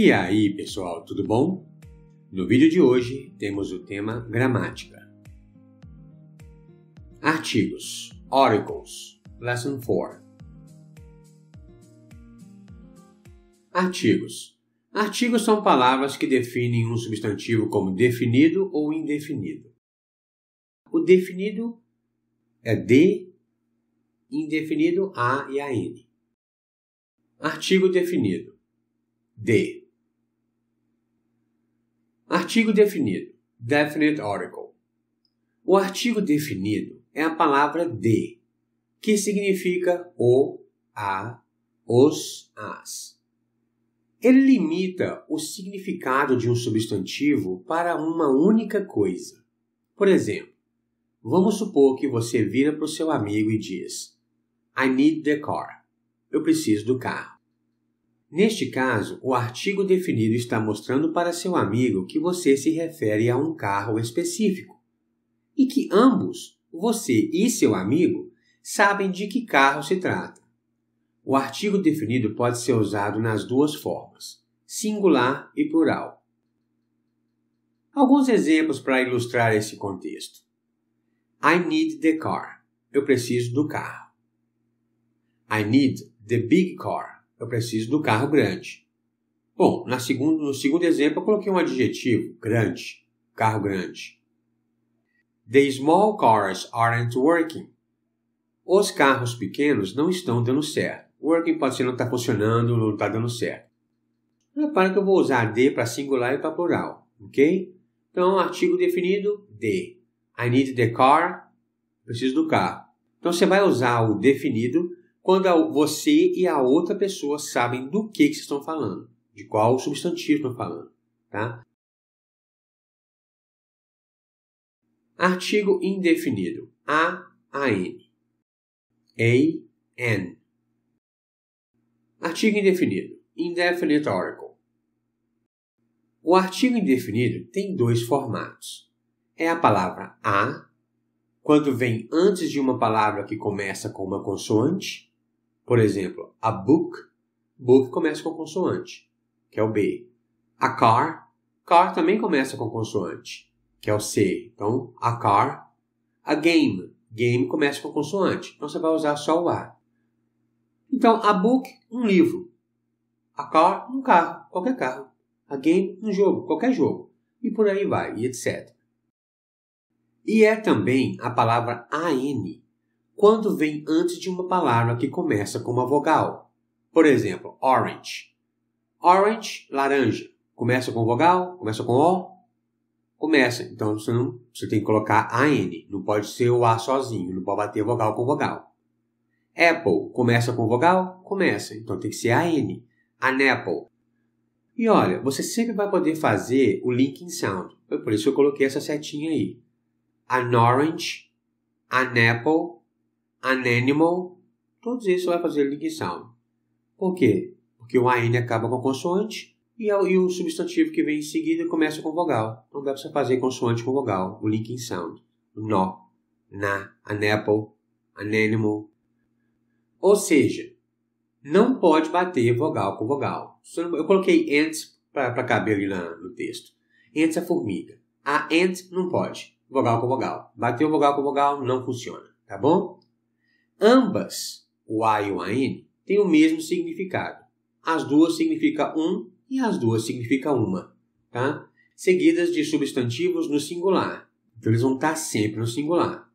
E aí, pessoal, tudo bom? No vídeo de hoje temos o tema gramática. Artigos, articles, lesson 4. Artigos. Artigos são palavras que definem um substantivo como definido ou indefinido. O definido é de, indefinido a e a n. Artigo definido. De artigo definido, definite article. O artigo definido é a palavra de, que significa o, a, os, as. Ele limita o significado de um substantivo para uma única coisa. Por exemplo, vamos supor que você vira para o seu amigo e diz: I need the car. Eu preciso do carro. Neste caso, o artigo definido está mostrando para seu amigo que você se refere a um carro específico e que ambos, você e seu amigo, sabem de que carro se trata. O artigo definido pode ser usado nas duas formas, singular e plural. Alguns exemplos para ilustrar esse contexto. I need the car. Eu preciso do carro. I need the big car eu preciso do carro grande. Bom, na segundo, no segundo exemplo eu coloquei um adjetivo, grande, carro grande. The small cars aren't working. Os carros pequenos não estão dando certo. Working pode ser não está funcionando, não está dando certo. Repara que eu vou usar de para singular e para plural, ok? Então, artigo definido, de. I need the car, preciso do carro. Então, você vai usar o definido quando a, você e a outra pessoa sabem do que, que vocês estão falando, de qual substantivo estão falando. Tá? Artigo indefinido. A, a n, A, N. Artigo indefinido. Indefinite article. O artigo indefinido tem dois formatos. É a palavra a, quando vem antes de uma palavra que começa com uma consoante, por exemplo, a book, book começa com consoante, que é o B. A car, car também começa com consoante, que é o C. Então, a car. A game, game começa com consoante, então você vai usar só o A. Então, a book, um livro. A car, um carro, qualquer carro. A game, um jogo, qualquer jogo. E por aí vai, e etc. E é também a palavra AN, quando vem antes de uma palavra que começa com uma vogal. Por exemplo, orange. Orange, laranja. Começa com vogal? Começa com O? Começa. Então você, não, você tem que colocar AN. Não pode ser o A sozinho. Não pode bater vogal com vogal. Apple. Começa com vogal? Começa. Então tem que ser AN. An apple. E olha, você sempre vai poder fazer o linking sound. Foi por isso que eu coloquei essa setinha aí. An orange, an apple animal. todos isso vai fazer ligação. Por quê? Porque o AN acaba com consoante é e, o substantivo que vem em seguida começa com vogal. Então deve para você fazer consoante com vogal, o linking sound. No, na, an apple, an animal. Ou seja, não pode bater vogal com vogal. Eu coloquei ants para caber ali na, no texto. Ants é formiga. A ant não pode. Vogal com vogal. Bater vogal com vogal não funciona, tá bom? Ambas, o A e o AN, têm o mesmo significado. As duas significam um e as duas significam uma, tá? Seguidas de substantivos no singular. Então eles vão estar sempre no singular.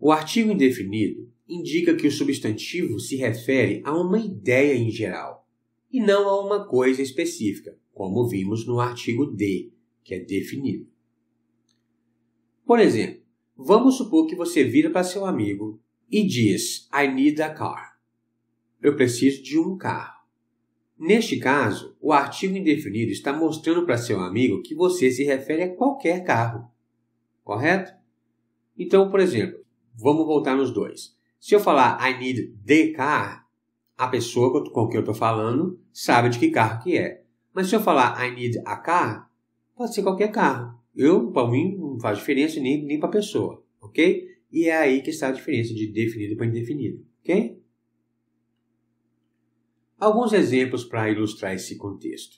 O artigo indefinido indica que o substantivo se refere a uma ideia em geral e não a uma coisa específica, como vimos no artigo D, que é definido. Por exemplo, vamos supor que você vira para seu amigo e diz I need a car. Eu preciso de um carro. Neste caso, o artigo indefinido está mostrando para seu amigo que você se refere a qualquer carro. Correto? Então, por exemplo, vamos voltar nos dois. Se eu falar I need the car, a pessoa com quem eu estou falando sabe de que carro que é. Mas se eu falar I need a car, pode ser qualquer carro. Eu, para mim, não faz diferença nem, nem para a pessoa, ok? E é aí que está a diferença de definido para indefinido, ok? Alguns exemplos para ilustrar esse contexto.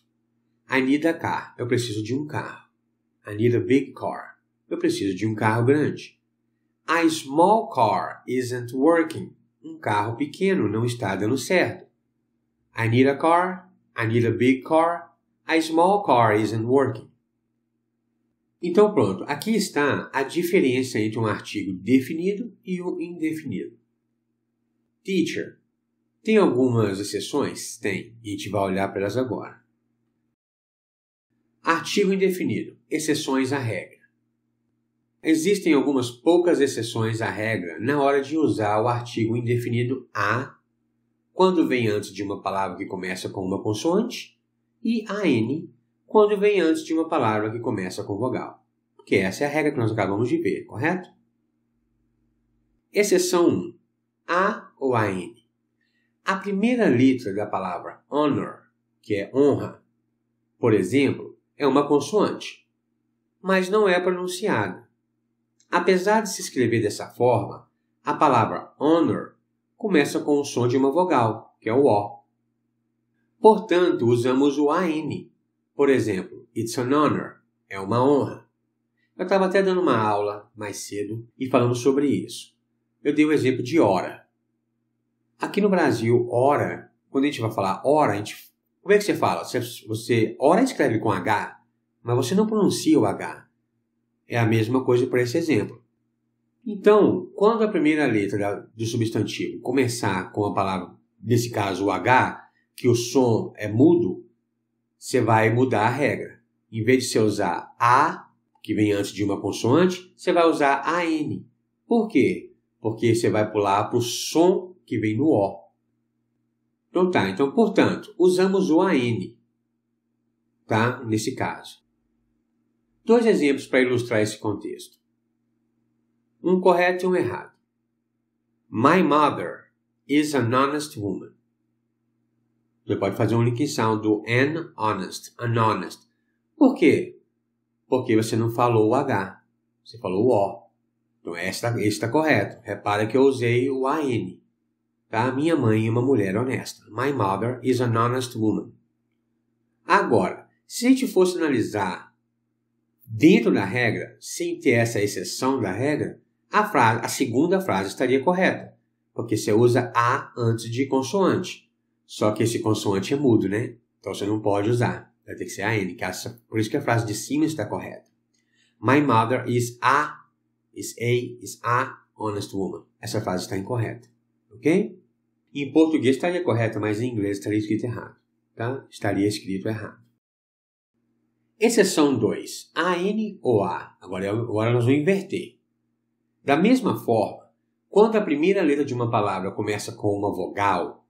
I need a car. Eu preciso de um carro. I need a big car. Eu preciso de um carro grande. A small car isn't working. Um carro pequeno não está dando certo. I need a car. I need a big car. A small car isn't working. Então, pronto, aqui está a diferença entre um artigo definido e um indefinido. Teacher. Tem algumas exceções? Tem, e a gente vai olhar para elas agora. Artigo indefinido. Exceções à regra. Existem algumas poucas exceções à regra na hora de usar o artigo indefinido a quando vem antes de uma palavra que começa com uma consoante e an quando vem antes de uma palavra que começa com vogal, porque essa é a regra que nós acabamos de ver, correto? Exceção 1. A ou AN. A primeira letra da palavra honor, que é honra, por exemplo, é uma consoante, mas não é pronunciada. Apesar de se escrever dessa forma, a palavra honor começa com o som de uma vogal, que é o O. Portanto, usamos o AN por exemplo, It's an honor é uma honra. Eu estava até dando uma aula mais cedo e falando sobre isso. Eu dei o exemplo de hora. Aqui no Brasil, hora, quando a gente vai falar hora, a gente, como é que você fala? Você, você hora escreve com H, mas você não pronuncia o H. É a mesma coisa para esse exemplo. Então, quando a primeira letra do substantivo começar com a palavra, nesse caso o H, que o som é mudo, você vai mudar a regra. Em vez de você usar A, que vem antes de uma consoante, você vai usar AN. Por quê? Porque você vai pular para o som que vem no O. Então tá, então portanto, usamos o AN, tá? Nesse caso. Dois exemplos para ilustrar esse contexto. Um correto e um errado. My mother is an honest woman. Você pode fazer uma link do an honest, an honest. Por quê? Porque você não falou o H, você falou o O. Então, esse está tá correto. Repara que eu usei o AN. Tá? Minha mãe é uma mulher honesta. My mother is an honest woman. Agora, se a gente fosse analisar dentro da regra, sem ter essa exceção da regra, a, frase, a segunda frase estaria correta, porque você usa A antes de consoante. Só que esse consoante é mudo, né? Então você não pode usar. Vai ter que ser a N, que é por isso que a frase de cima está correta. My mother is a, is a, is a honest woman. Essa frase está incorreta, ok? Em português estaria correta, mas em inglês estaria escrito errado, tá? Estaria escrito errado. Exceção 2. A, N ou A. Agora, agora nós vamos inverter. Da mesma forma, quando a primeira letra de uma palavra começa com uma vogal,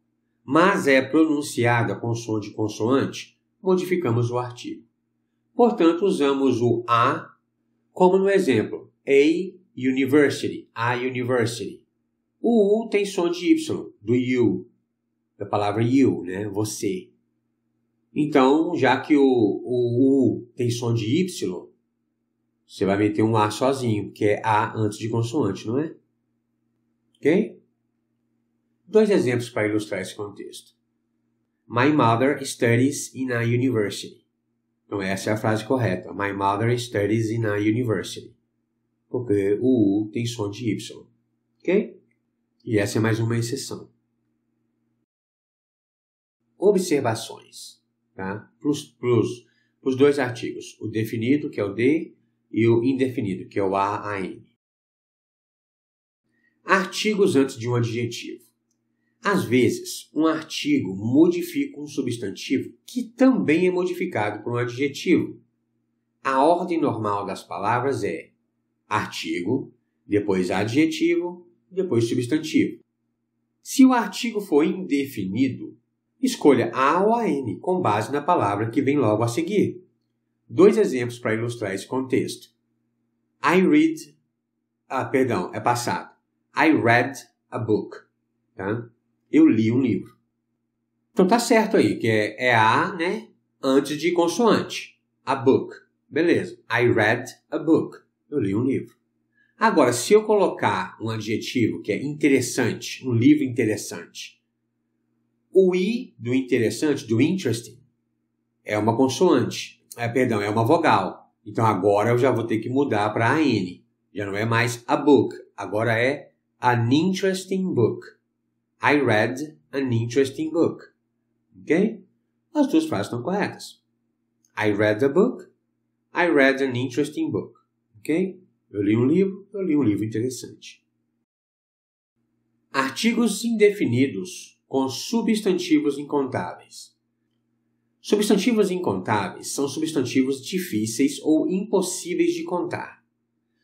mas é pronunciada com som de consoante, modificamos o artigo. Portanto, usamos o a, como no exemplo, a university, a university. O u tem som de y, do you, da palavra you, né, você. Então, já que o, o u tem som de y, você vai meter um a sozinho, que é a antes de consoante, não é? OK? Dois exemplos para ilustrar esse contexto. My mother studies in a university. Então, essa é a frase correta. My mother studies in a university. Porque o U tem som de Y. Ok? E essa é mais uma exceção. Observações. Tá? Plus, plus. Os dois artigos. O definido, que é o D, e o indefinido, que é o a, a, N. Artigos antes de um adjetivo. Às vezes, um artigo modifica um substantivo que também é modificado por um adjetivo. A ordem normal das palavras é artigo, depois adjetivo, depois substantivo. Se o artigo for indefinido, escolha A ou a N com base na palavra que vem logo a seguir. Dois exemplos para ilustrar esse contexto. I read. Ah, perdão, é passado. I read a book. Tá? eu li um livro. Então tá certo aí, que é, é a, né, antes de consoante. A book. Beleza. I read a book. Eu li um livro. Agora, se eu colocar um adjetivo que é interessante, um livro interessante, o i do interessante, do interesting, é uma consoante. É, perdão, é uma vogal. Então agora eu já vou ter que mudar para a n. Já não é mais a book. Agora é an interesting book. I read an interesting book. Ok? As duas frases estão corretas. I read a book. I read an interesting book. Ok? Eu li um livro. Eu li um livro interessante. Artigos indefinidos com substantivos incontáveis. Substantivos incontáveis são substantivos difíceis ou impossíveis de contar.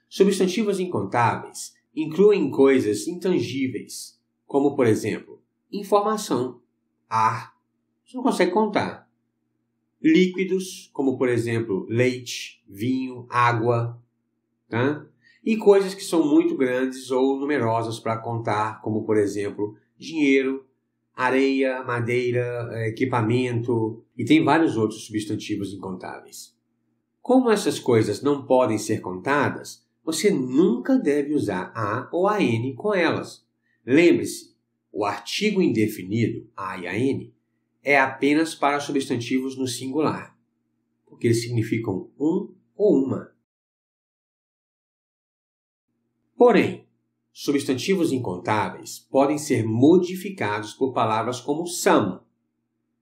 Substantivos incontáveis incluem coisas intangíveis, como por exemplo, informação, ar, você não consegue contar. Líquidos, como por exemplo, leite, vinho, água, tá? E coisas que são muito grandes ou numerosas para contar, como por exemplo, dinheiro, areia, madeira, eh, equipamento e tem vários outros substantivos incontáveis. Como essas coisas não podem ser contadas, você nunca deve usar a ou a n com elas, Lembre-se, o artigo indefinido, a e a n, é apenas para substantivos no singular, porque eles significam um ou uma. Porém, substantivos incontáveis podem ser modificados por palavras como some.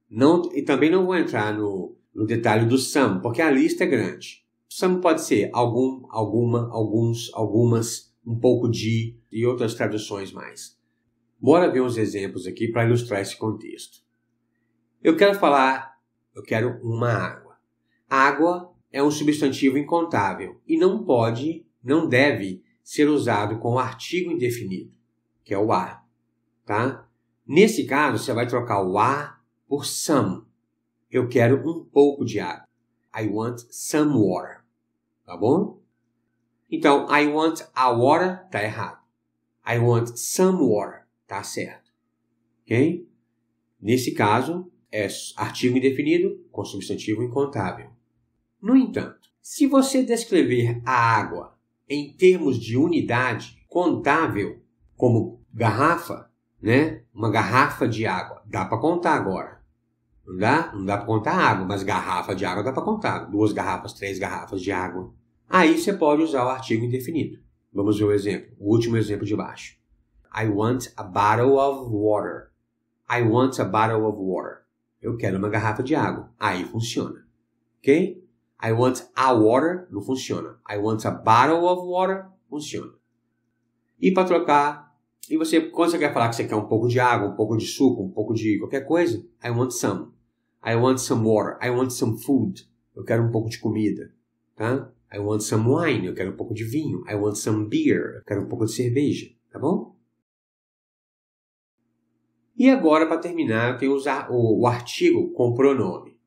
Não, e também não vou entrar no, no detalhe do some, porque a lista é grande. Some pode ser algum, alguma, alguns, algumas, um pouco de e outras traduções mais. Bora ver uns exemplos aqui para ilustrar esse contexto. Eu quero falar, eu quero uma água. Água é um substantivo incontável e não pode, não deve ser usado com o artigo indefinido, que é o a, tá? Nesse caso, você vai trocar o a por some. Eu quero um pouco de água. I want some water. Tá bom? Então, I want a water está errado. I want some water está certo. Ok? Nesse caso, é artigo indefinido com substantivo incontável. No entanto, se você descrever a água em termos de unidade contável, como garrafa, né? Uma garrafa de água, dá para contar agora. Não dá? Não dá para contar água, mas garrafa de água dá para contar. Duas garrafas, três garrafas de água. Aí você pode usar o artigo indefinido. Vamos ver o exemplo, o último exemplo de baixo. I want a bottle of water. I want a bottle of water. Eu quero uma garrafa de água. Aí funciona. Ok? I want a water não funciona. I want a bottle of water funciona. E para trocar, e você quando você quer falar que você quer um pouco de água, um pouco de suco, um pouco de qualquer coisa, I want some. I want some water. I want some food. Eu quero um pouco de comida, tá? I want some wine, eu quero um pouco de vinho. I want some beer, eu quero um pouco de cerveja, tá bom? E agora, para terminar, eu tenho o artigo com pronome.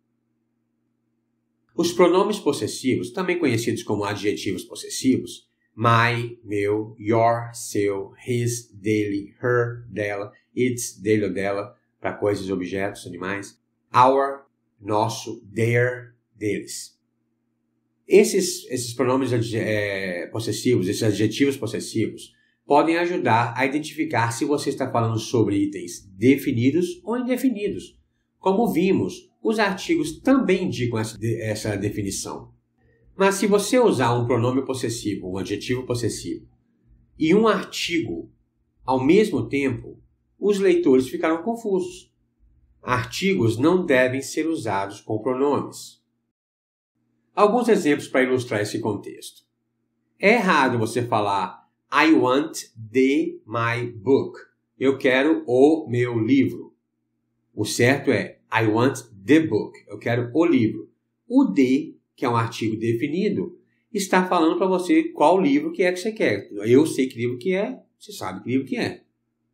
Os pronomes possessivos, também conhecidos como adjetivos possessivos, my, meu, your, seu, his, dele, her, dela, its, dele ou dela, para coisas, objetos, animais, our, nosso, their, deles. Esses, esses pronomes é, possessivos, esses adjetivos possessivos, podem ajudar a identificar se você está falando sobre itens definidos ou indefinidos. Como vimos, os artigos também indicam essa, essa definição. Mas se você usar um pronome possessivo, um adjetivo possessivo, e um artigo ao mesmo tempo, os leitores ficaram confusos. Artigos não devem ser usados com pronomes. Alguns exemplos para ilustrar esse contexto. É errado você falar I want the my book. Eu quero o meu livro. O certo é I want the book. Eu quero o livro. O de, que é um artigo definido, está falando para você qual livro que é que você quer. Eu sei que livro que é, você sabe que livro que é.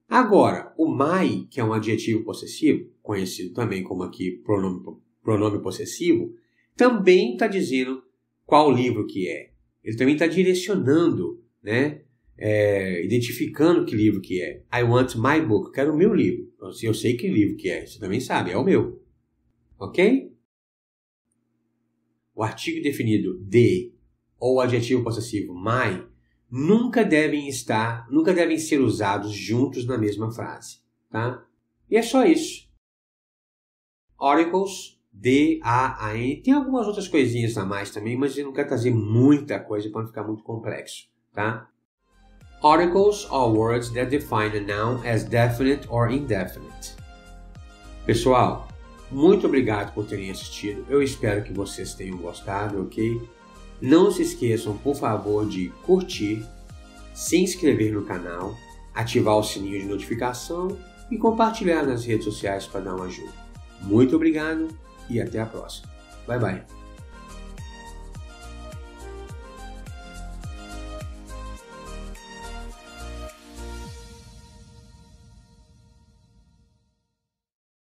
Agora, o my, que é um adjetivo possessivo, conhecido também como aqui pronome, pronome possessivo, também está dizendo qual livro que é. Ele também está direcionando, né? É, identificando que livro que é. I want my book. Quero o meu livro. Se eu sei que livro que é, você também sabe. É o meu. Ok? O artigo definido de ou o adjetivo possessivo my nunca devem estar, nunca devem ser usados juntos na mesma frase, tá? E é só isso. Articles D-A-A-N. Tem algumas outras coisinhas a mais também, mas eu não quero trazer muita coisa para não ficar muito complexo, tá? Articles are words that define a noun as definite or indefinite. Pessoal, muito obrigado por terem assistido. Eu espero que vocês tenham gostado, ok? Não se esqueçam, por favor, de curtir, se inscrever no canal, ativar o sininho de notificação e compartilhar nas redes sociais para dar uma ajuda. Muito obrigado e até a próxima. Bye bye.